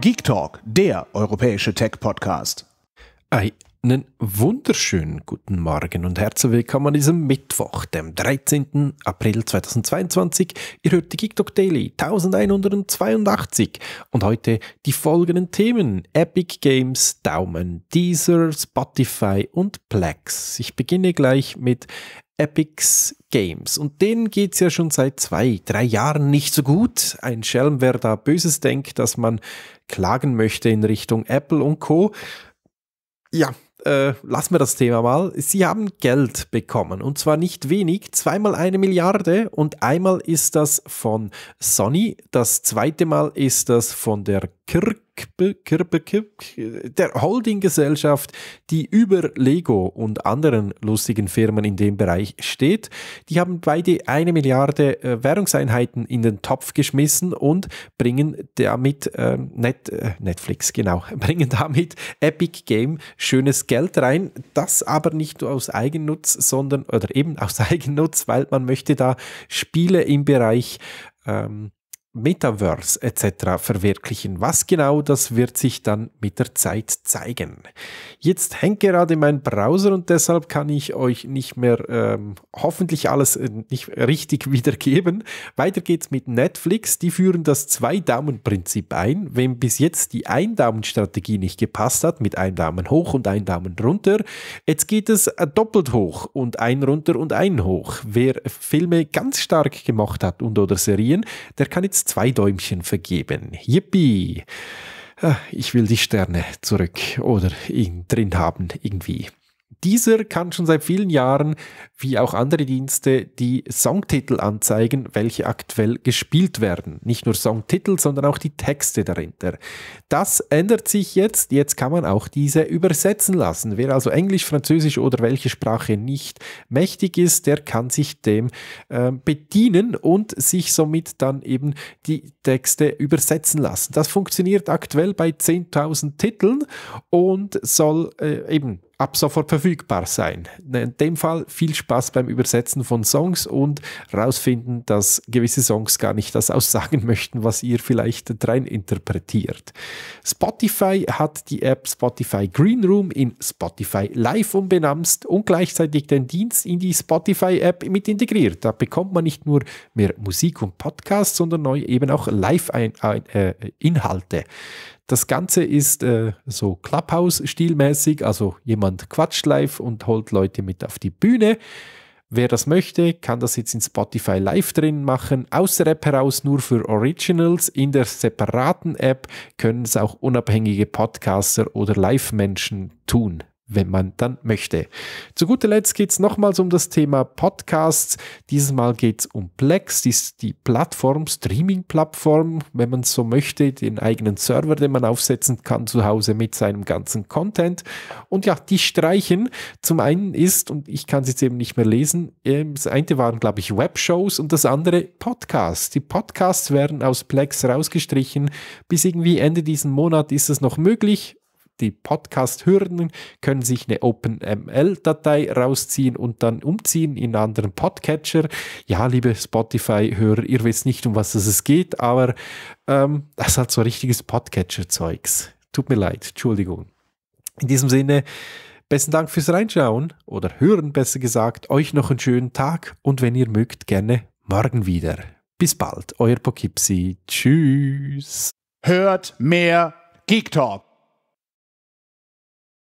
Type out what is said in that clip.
Geek Talk, der europäische Tech-Podcast. Einen wunderschönen guten Morgen und herzlich willkommen an diesem Mittwoch, dem 13. April 2022. Ihr hört die Geek Talk Daily 1182 und heute die folgenden Themen: Epic Games, Daumen, Deezer, Spotify und Plex. Ich beginne gleich mit Epics Games. Und denen geht es ja schon seit zwei, drei Jahren nicht so gut. Ein Schelm, wer da Böses denkt, dass man klagen möchte in Richtung Apple und Co. Ja, äh, lassen wir das Thema mal. Sie haben Geld bekommen und zwar nicht wenig, zweimal eine Milliarde und einmal ist das von Sony, das zweite Mal ist das von der Kirkbe, Kirbe, Kirbe, der Holdinggesellschaft, die über Lego und anderen lustigen Firmen in dem Bereich steht. Die haben beide eine Milliarde äh, Währungseinheiten in den Topf geschmissen und bringen damit äh, Net, äh, Netflix, genau, bringen damit Epic Game schönes Geld rein. Das aber nicht nur aus Eigennutz, sondern oder eben aus Eigennutz, weil man möchte da Spiele im Bereich ähm, Metaverse etc. verwirklichen. Was genau, das wird sich dann mit der Zeit zeigen. Jetzt hängt gerade mein Browser und deshalb kann ich euch nicht mehr ähm, hoffentlich alles äh, nicht richtig wiedergeben. Weiter geht's mit Netflix. Die führen das Zwei-Daumen-Prinzip ein. Wem bis jetzt die Ein-Daumen-Strategie nicht gepasst hat, mit einem Daumen hoch und einem Daumen runter, jetzt geht es äh, doppelt hoch und ein runter und ein hoch. Wer Filme ganz stark gemacht hat und oder Serien, der kann jetzt zwei Däumchen vergeben. Yippie! Äh, ich will die Sterne zurück oder ihn drin haben irgendwie. Dieser kann schon seit vielen Jahren, wie auch andere Dienste, die Songtitel anzeigen, welche aktuell gespielt werden. Nicht nur Songtitel, sondern auch die Texte darunter. Das ändert sich jetzt. Jetzt kann man auch diese übersetzen lassen. Wer also Englisch, Französisch oder welche Sprache nicht mächtig ist, der kann sich dem äh, bedienen und sich somit dann eben die Texte übersetzen lassen. Das funktioniert aktuell bei 10.000 Titeln und soll äh, eben ab sofort verfügbar sein. In dem Fall viel Spaß beim Übersetzen von Songs und herausfinden, dass gewisse Songs gar nicht das aussagen möchten, was ihr vielleicht rein interpretiert. Spotify hat die App Spotify Green Room in Spotify Live umbenannt und gleichzeitig den Dienst in die Spotify App mit integriert. Da bekommt man nicht nur mehr Musik und Podcasts, sondern neu eben auch Live-Inhalte. Äh, äh, das Ganze ist äh, so Clubhouse-stilmäßig, also jemand quatscht live und holt Leute mit auf die Bühne. Wer das möchte, kann das jetzt in Spotify Live drin machen. Aus der App heraus nur für Originals. In der separaten App können es auch unabhängige Podcaster oder Live-Menschen tun wenn man dann möchte. Zu guter Letzt geht es nochmals um das Thema Podcasts. Dieses Mal geht es um Plex, die, die Plattform, Streaming-Plattform, wenn man so möchte, den eigenen Server, den man aufsetzen kann zu Hause mit seinem ganzen Content. Und ja, die streichen. Zum einen ist, und ich kann es jetzt eben nicht mehr lesen, ähm, das eine waren, glaube ich, Webshows und das andere Podcasts. Die Podcasts werden aus Plex rausgestrichen. Bis irgendwie Ende diesen Monat ist es noch möglich die Podcast-Hörenden können sich eine OpenML-Datei rausziehen und dann umziehen in einen anderen Podcatcher. Ja, liebe Spotify-Hörer, ihr wisst nicht, um was es geht, aber ähm, das halt so richtiges Podcatcher-Zeugs. Tut mir leid, Entschuldigung. In diesem Sinne, besten Dank fürs Reinschauen oder Hören besser gesagt. Euch noch einen schönen Tag und wenn ihr mögt, gerne morgen wieder. Bis bald, euer Pokipsi. Tschüss. Hört mehr Geek Talk.